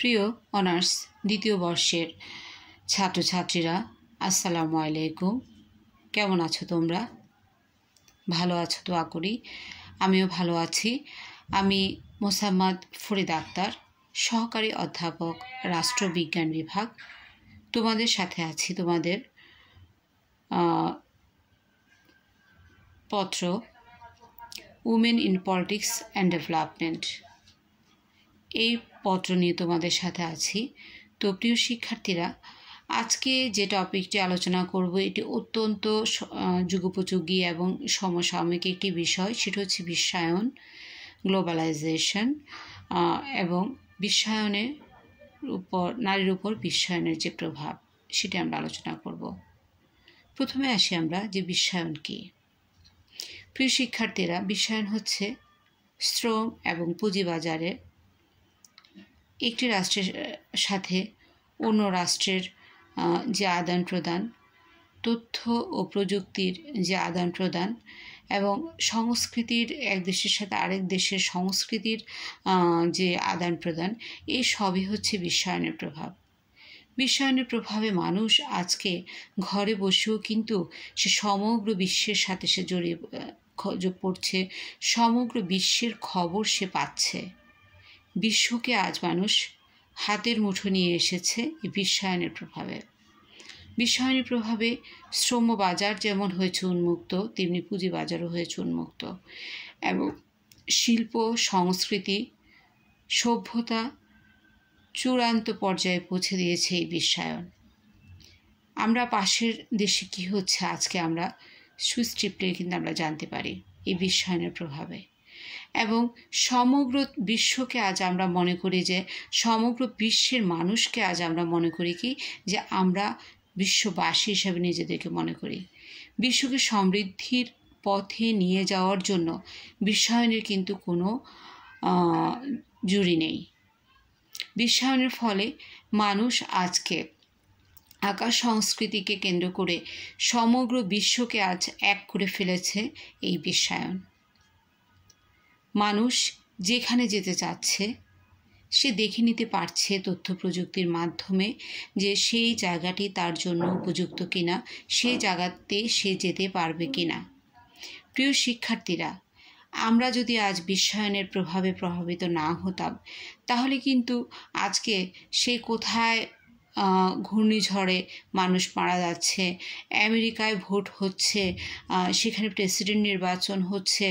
প্রিয় অনার্স দ্বিতীয় বর্ষের ছাত্রছাত্রীরা আসসালামু আলাইকুম কেমন আছো তোমরা ভালো আছো দোয়া করি আমিও ভালো আছি আমি মোসাম্মদ ফরিদ আক্তার সহকারী অধ্যাপক রাষ্ট্রবিজ্ঞান বিভাগ তোমাদের সাথে আছি তোমাদের পত্র women in politics and development এই পত্র নিয়ে তোমাদের সাথে আছি তো প্রিয় শিক্ষার্থীরা আজকে যে টপিকটি আলোচনা করব এটি অত্যন্ত যুগোপযোগী এবং সমসাময়িক একটি বিষয় সেটা হচ্ছে বিশ্বায়ন গ্লোবালাইজেশন এবং বিশ্বায়নের উপর নারীর উপর বিশ্বায়নের যে প্রভাব সেটি আমরা আলোচনা করব প্রথমে আসি আমরা যে বিশ্বায়ন কী প্রিয় শিক্ষার্থীরা বিশ্বায়ন হচ্ছে শ্রম এবং পুঁজিবাজারের একটি রাষ্ট্রের সাথে অন্য রাষ্ট্রের যে আদান প্রদান তথ্য ও প্রযুক্তির যে আদান প্রদান এবং সংস্কৃতির এক দেশের সাথে আরেক দেশের সংস্কৃতির যে আদান প্রদান এই সবই হচ্ছে বিশ্বায়নের প্রভাব বিশ্বায়নের প্রভাবে মানুষ আজকে ঘরে বসেও কিন্তু সে সমগ্র বিশ্বের সাথে সে জড়িয়ে পড়ছে সমগ্র বিশ্বের খবর সে পাচ্ছে বিশ্বকে আজ মানুষ হাতের মুঠো নিয়ে এসেছে এই বিশ্বায়নের প্রভাবে বিশ্বায়নের প্রভাবে শ্রম বাজার যেমন হয়েছে উন্মুক্ত তেমনি পুঁজি বাজারও হয়েছে উন্মুক্ত এবং শিল্প সংস্কৃতি সভ্যতা চূড়ান্ত পর্যায়ে পৌঁছে দিয়েছে এই বিশ্বায়ন আমরা পাশের দেশে কি হচ্ছে আজকে আমরা সুস্ট্রিপ্টে কিন্তু আমরা জানতে পারি এই বিশ্বায়নের প্রভাবে এবং সমগ্র বিশ্বকে আজ আমরা মনে করি যে সমগ্র বিশ্বের মানুষকে আজ আমরা মনে করি কি যে আমরা বিশ্ববাসী হিসেবে নিজেদেরকে মনে করি বিশ্বকে সমৃদ্ধির পথে নিয়ে যাওয়ার জন্য বিশ্বায়নের কিন্তু কোনো জুড়ি নেই বিশ্বায়নের ফলে মানুষ আজকে আকাশ সংস্কৃতিকে কেন্দ্র করে সমগ্র বিশ্বকে আজ এক করে ফেলেছে এই বিশ্বায়ন মানুষ যেখানে যেতে চাচ্ছে সে দেখে নিতে পারছে তথ্য প্রযুক্তির মাধ্যমে যে সেই জায়গাটি তার জন্য উপযুক্ত কিনা সেই জায়গাতে সে যেতে পারবে কিনা প্রিয় শিক্ষার্থীরা আমরা যদি আজ বিশ্বায়নের প্রভাবে প্রভাবিত না হতাম তাহলে কিন্তু আজকে সে কোথায় ঘূর্ণিঝড়ে মানুষ মারা যাচ্ছে আমেরিকায় ভোট হচ্ছে সেখানে প্রেসিডেন্ট নির্বাচন হচ্ছে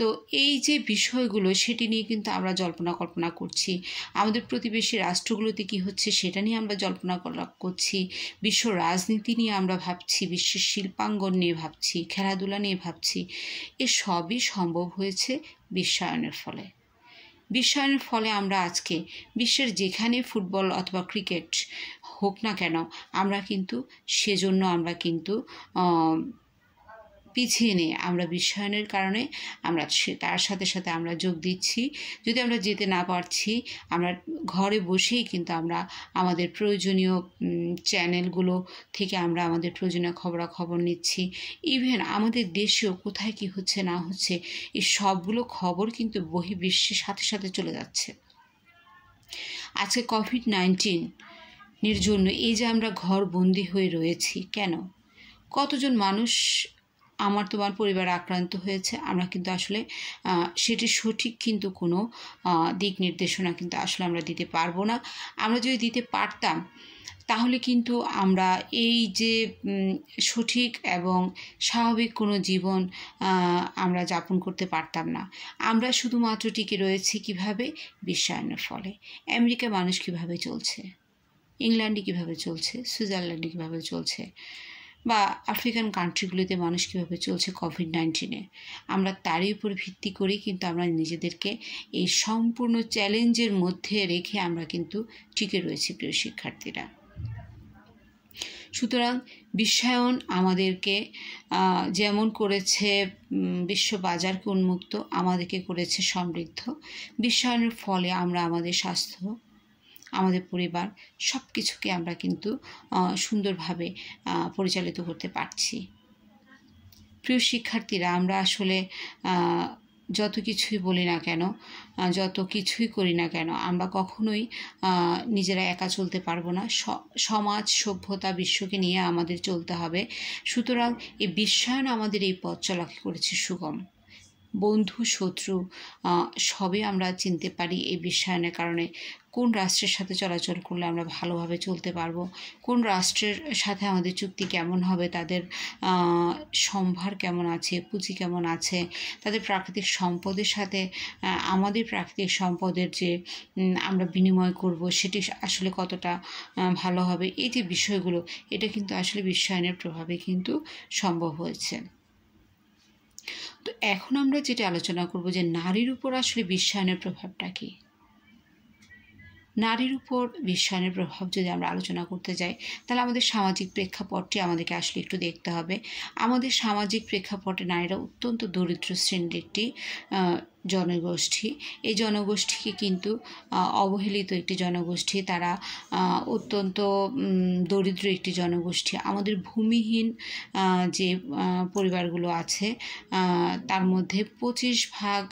তো এই যে বিষয়গুলো সেটি নিয়ে কিন্তু আমরা জল্পনা কল্পনা করছি আমাদের প্রতিবেশী রাষ্ট্রগুলোতে কি হচ্ছে সেটা নিয়ে আমরা জল্পনা করছি বিশ্ব রাজনীতি নিয়ে আমরা ভাবছি বিশ্বের শিল্পাঙ্গন নিয়ে ভাবছি খেলাধুলা নিয়ে ভাবছি এ সবই সম্ভব হয়েছে বিশ্বায়নের ফলে বিশ্বায়নের ফলে আমরা আজকে বিশ্বের যেখানে ফুটবল অথবা ক্রিকেট হোক না কেন আমরা কিন্তু সেজন্য আমরা কিন্তু পিছিয়ে নেই আমরা বিশ্বায়নের কারণে আমরা তার সাথে সাথে আমরা যোগ দিচ্ছি যদি আমরা যেতে না পারছি আমরা ঘরে বসেই কিন্তু আমরা আমাদের প্রয়োজনীয় চ্যানেলগুলো থেকে আমরা আমাদের প্রয়োজনীয় খবরাখবর নিচ্ছি ইভেন আমাদের দেশেও কোথায় কি হচ্ছে না হচ্ছে এই সবগুলো খবর কিন্তু বহির্বিশ্বের সাথে সাথে চলে যাচ্ছে আজকে কোভিড নাইন্টিন এর জন্য এই যে আমরা ঘর বন্দি হয়ে রয়েছি কেন কতজন মানুষ আমার তোমার পরিবার আক্রান্ত হয়েছে আমরা কিন্তু আসলে সেটি সঠিক কিন্তু কোনো দিক নির্দেশনা কিন্তু আসলে আমরা দিতে পারবো না আমরা যদি দিতে পারতাম তাহলে কিন্তু আমরা এই যে সঠিক এবং স্বাভাবিক কোনো জীবন আমরা যাপন করতে পারতাম না আমরা শুধুমাত্র টিকে রয়েছি কিভাবে বিশ্বায়নের ফলে আমেরিকা মানুষ কিভাবে চলছে ইংল্যান্ডে কিভাবে চলছে সুইজারল্যান্ডে কিভাবে চলছে বা আফ্রিকান কান্ট্রিগুলিতে মানুষ কীভাবে চলছে কোভিড নাইন্টিনে আমরা তারই উপর ভিত্তি করি কিন্তু আমরা নিজেদেরকে এই সম্পূর্ণ চ্যালেঞ্জের মধ্যে রেখে আমরা কিন্তু টিকে রয়েছি প্রিয় শিক্ষার্থীরা সুতরাং বিশ্বায়ন আমাদেরকে যেমন করেছে বিশ্ব বাজারকে উন্মুক্ত আমাদেরকে করেছে সমৃদ্ধ বিশ্বায়নের ফলে আমরা আমাদের স্বাস্থ্য আমাদের পরিবার সব কিছুকে আমরা কিন্তু সুন্দরভাবে পরিচালিত করতে পারছি প্রিয় শিক্ষার্থীরা আমরা আসলে যত কিছুই বলি না কেন যত কিছুই করি না কেন আমরা কখনোই নিজেরা একা চলতে পারবো না সমাজ সভ্যতা বিশ্বকে নিয়ে আমাদের চলতে হবে সুতরাং এই বিশ্বায়ন আমাদের এই পথ চলাকে করেছে সুগম বন্ধু শত্রু সবই আমরা চিনতে পারি এই বিশ্বায়নের কারণে কোন রাষ্ট্রের সাথে চলাচল করলে আমরা ভালোভাবে চলতে পারবো কোন রাষ্ট্রের সাথে আমাদের চুক্তি কেমন হবে তাদের সম্ভার কেমন আছে পুঁজি কেমন আছে তাদের প্রাকৃতিক সম্পদের সাথে আমাদের প্রাকৃতিক সম্পদের যে আমরা বিনিময় করব সেটি আসলে কতটা ভালো হবে এই যে বিষয়গুলো এটা কিন্তু আসলে বিশ্বায়নের প্রভাবে কিন্তু সম্ভব হয়েছে তো এখন আমরা যেটা আলোচনা করব যে নারীর উপর আসলে বিশ্বায়নের প্রভাবটা কী নারীর উপর বিশ্বায়নের প্রভাব যদি আমরা আলোচনা করতে যাই তাহলে আমাদের সামাজিক প্রেক্ষাপটটি আমাদেরকে আসলে একটু দেখতে হবে আমাদের সামাজিক প্রেক্ষাপটে নারীরা অত্যন্ত দরিদ্র শ্রেণীর একটি জনগোষ্ঠী এই জনগোষ্ঠীকে কিন্তু অবহেলিত একটি জনগোষ্ঠী তারা অত্যন্ত দরিদ্র একটি জনগোষ্ঠী আমাদের ভূমিহীন যে পরিবারগুলো আছে তার মধ্যে পঁচিশ ভাগ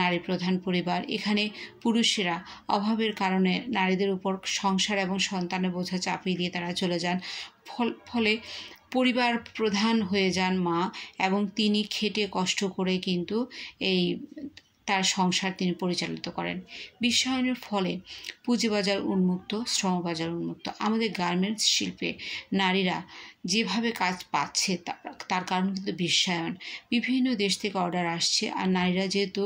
নারী প্রধান পরিবার এখানে পুরুষেরা অভাবের কারণে নারীদের উপর সংসার এবং সন্তানের বোঝা চাপিয়ে দিয়ে তারা চলে যান ফল ফলে পরিবার প্রধান হয়ে যান মা এবং তিনি খেটে কষ্ট করে কিন্তু এই তার সংসার তিনি পরিচালিত করেন বিশ্বায়নের ফলে পুঁজিবাজার উন্মুক্ত শ্রমবাজার উন্মুক্ত আমাদের গার্মেন্টস শিল্পে নারীরা যেভাবে কাজ পাচ্ছে তার কারণ কিন্তু বিশ্বায়ন বিভিন্ন দেশ থেকে অর্ডার আসছে আর নারীরা যেহেতু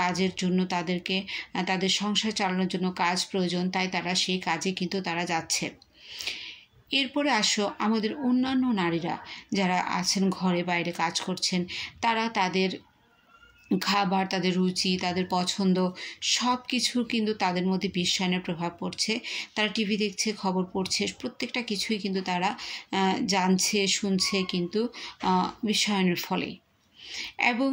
কাজের জন্য তাদেরকে তাদের সংসার চালানোর জন্য কাজ প্রয়োজন তাই তারা সেই কাজে কিন্তু তারা যাচ্ছে এরপরে আসো আমাদের অন্যান্য নারীরা যারা আছেন ঘরে বাইরে কাজ করছেন তারা তাদের খাবার তাদের রুচি তাদের পছন্দ সব কিছুর কিন্তু তাদের মধ্যে বিশ্বায়নের প্রভাব পড়ছে তারা টিভি দেখছে খবর পড়ছে প্রত্যেকটা কিছুই কিন্তু তারা জানছে শুনছে কিন্তু বিশ্বায়নের ফলে এবং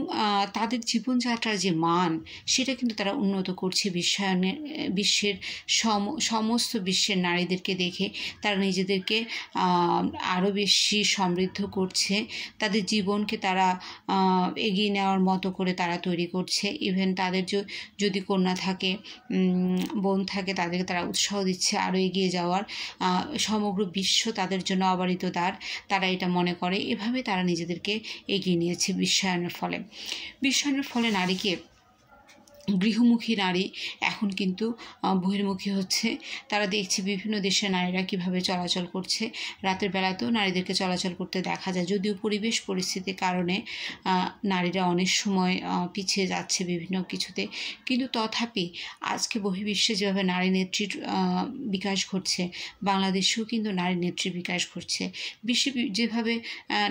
তাদের জীবনযাত্রার যে মান সেটা কিন্তু তারা উন্নত করছে বিশ্বায়নের বিশ্বের সম সমস্ত বিশ্বের নারীদেরকে দেখে তারা নিজেদেরকে আরও বেশি সমৃদ্ধ করছে তাদের জীবনকে তারা এগিয়ে নেওয়ার মতো করে তারা তৈরি করছে ইভেন তাদের যদি কন্যা থাকে বোন থাকে তাদেরকে তারা উৎসাহ দিচ্ছে আরও এগিয়ে যাওয়ার সমগ্র বিশ্ব তাদের জন্য অবারিত দ্বার তারা এটা মনে করে এভাবে তারা নিজেদেরকে এগিয়ে নিয়েছে বিশ্ব বিশ্বায়নের ফলে বিশ্বায়নের ফলে নারীকে গৃহমুখী নারী এখন কিন্তু বহির্মুখী হচ্ছে তারা দেখছে বিভিন্ন দেশের নারীরা কিভাবে চলাচল করছে রাতের বেলাতেও নারীদেরকে চলাচল করতে দেখা যায় যদিও পরিবেশ পরিস্থিতির কারণে নারীরা অনেক সময় পিছিয়ে যাচ্ছে বিভিন্ন কিছুতে কিন্তু তথাপি আজকে বহির্বিশ্বে যেভাবে নারী নেত্রীর বিকাশ ঘটছে বাংলাদেশেও কিন্তু নারী নেত্রীর বিকাশ ঘটছে বিশ্বে যেভাবে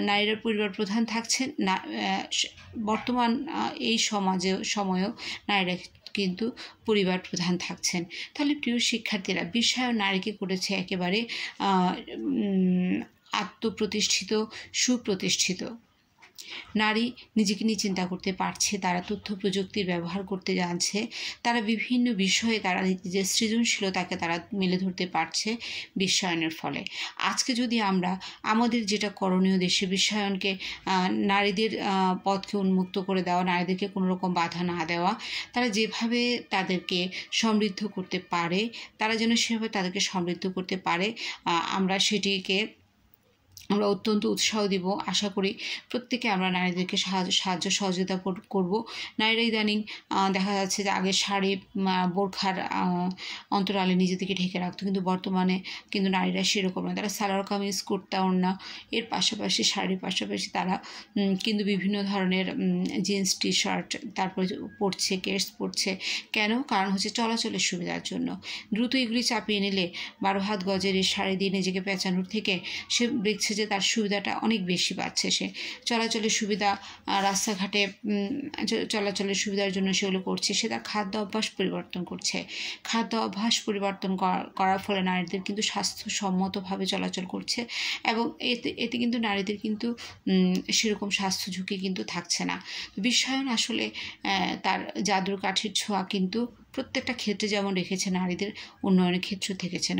নারীরা পরিবার প্রধান থাকছেন না বর্তমান এই সমাজে সময়েও নারী মায়েরা কিন্তু পরিবার প্রধান থাকছেন তাহলে প্রিয় শিক্ষার্থীরা বিষয় নারীকে করেছে একেবারে আত্মপ্রতিষ্ঠিত সুপ্রতিষ্ঠিত নারী নিজেকে নিয়ে চিন্তা করতে পারছে তারা তথ্য প্রযুক্তির ব্যবহার করতে জানছে তারা বিভিন্ন বিষয়ে তারা যে সৃজনশীলতাকে তারা মেলে ধরতে পারছে বিশ্বায়নের ফলে আজকে যদি আমরা আমাদের যেটা করণীয় দেশে বিশ্বায়নকে নারীদের পথকে উন্মুক্ত করে দেওয়া নারীদেরকে কোনো রকম বাধা না দেওয়া তারা যেভাবে তাদেরকে সমৃদ্ধ করতে পারে তারা যেন সেভাবে তাদেরকে সমৃদ্ধ করতে পারে আমরা সেটিকে আমরা অত্যন্ত উৎসাহ দিব আশা করি প্রত্যেকে আমরা নারীদেরকে সাহায্য সাহায্য সহযোগিতা করব নারীরা ইদানিং দেখা যাচ্ছে যে আগে শাড়ি বোরখার অন্তরালে নিজেদেরকে ঢেকে রাখতো কিন্তু বর্তমানে কিন্তু নারীরা সেরকম না তারা সালোয়ার কামিজ কুর্তা ওড়না এর পাশাপাশি শাড়ির পাশাপাশি তারা কিন্তু বিভিন্ন ধরনের জিন্স টি শার্ট তারপরে পরছে কেটস পরছে কেন কারণ হচ্ছে চলাচলের সুবিধার জন্য দ্রুত এগুলি চাপিয়ে নিলে বারো হাত গজের এই শাড়ি দিয়ে নিজেকে পেঁচানোর থেকে সে দেখছে যে তার সুবিধাটা অনেক বেশি পাচ্ছে সে চলাচলের সুবিধা রাস্তাঘাটে চলাচলের সুবিধার জন্য সেগুলো করছে সে তার খাদ্য অভ্যাস পরিবর্তন করছে খাদ্য অভ্যাস পরিবর্তন করার ফলে নারীদের কিন্তু স্বাস্থ্যসম্মতভাবে চলাচল করছে এবং এতে এতে কিন্তু নারীদের কিন্তু সেরকম স্বাস্থ্য ঝুঁকি কিন্তু থাকছে না বিশ্বায়ন আসলে তার জাদুর কাঠির ছোঁয়া কিন্তু প্রত্যেকটা ক্ষেত্রে যেমন রেখেছে নারীদের উন্নয়নের ক্ষেত্র থেকেছে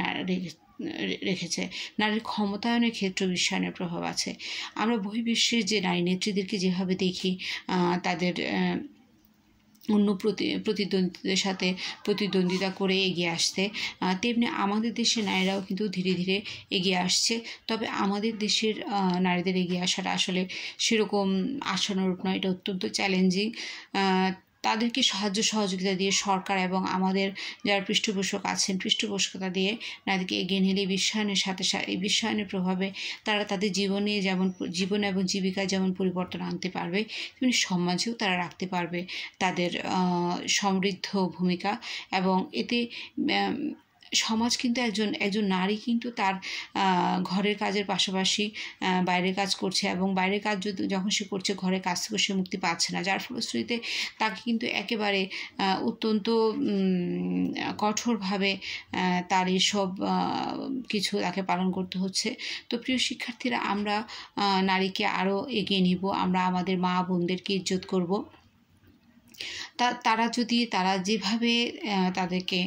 রেখেছে নারীর ক্ষমতায়নের ক্ষেত্রে বিশ্বায়নের প্রভাব আছে আমরা বহির্বিশ্বের যে নারী নেত্রীদেরকে যেভাবে দেখি তাদের অন্য প্রতিদ্বন্দ্বীদের সাথে প্রতিদ্বন্দ্বিতা করে এগিয়ে আসতে তেমনি আমাদের দেশের নারীরাও কিন্তু ধীরে ধীরে এগিয়ে আসছে তবে আমাদের দেশের নারীদের এগিয়ে আসাটা আসলে সেরকম আসানোর নয় এটা অত্যন্ত চ্যালেঞ্জিং তাদেরকে সাহায্য সহযোগিতা দিয়ে সরকার এবং আমাদের যারা পৃষ্ঠপোষক আছেন পৃষ্ঠপোষকতা দিয়ে নারীকে এগিয়ে নিলে বিশ্বায়নের সাথে এই বিশ্বায়নের প্রভাবে তারা তাদের জীবনে যেমন জীবন এবং জীবিকায় যেমন পরিবর্তন আনতে পারবে তেমনি সমাজেও তারা রাখতে পারবে তাদের সমৃদ্ধ ভূমিকা এবং এতে সমাজ কিন্তু একজন একজন নারী কিন্তু তার ঘরের কাজের পাশাপাশি বাইরের কাজ করছে এবং বাইরের কাজ যদি যখন সে করছে ঘরের কাজ থেকে সে মুক্তি পাচ্ছে না যার ফলশ্রুতিতে তাকে কিন্তু একেবারে অত্যন্ত কঠোরভাবে তার এসব কিছু তাকে পালন করতে হচ্ছে তো প্রিয় শিক্ষার্থীরা আমরা নারীকে আরও এগিয়ে নিব আমরা আমাদের মা বোনদেরকে ইজ্জত করব তা তারা যদি তারা যেভাবে তাদেরকে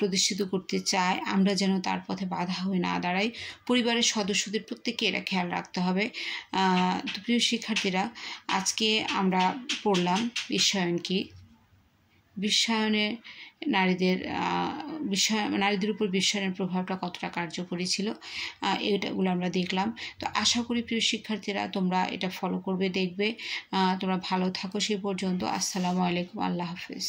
প্রতিষ্ঠিত করতে চায় আমরা যেন তার পথে বাধা হয়ে না দাঁড়াই পরিবারের সদস্যদের প্রত্যেকে এরা খেয়াল রাখতে হবে প্রিয় শিক্ষার্থীরা আজকে আমরা পড়লাম বিশ্বায়ন কি বিশ্বায়নে নারীদের বিশ্বায় নারীদের উপর বিশ্বায়নের প্রভাবটা কতটা কার্যকরী ছিল এটাগুলো আমরা দেখলাম তো আশা করি প্রিয় শিক্ষার্থীরা তোমরা এটা ফলো করবে দেখবে তোমরা ভালো থাকো সেই পর্যন্ত আসসালামু আলাইকুম আল্লাহ হাফিজ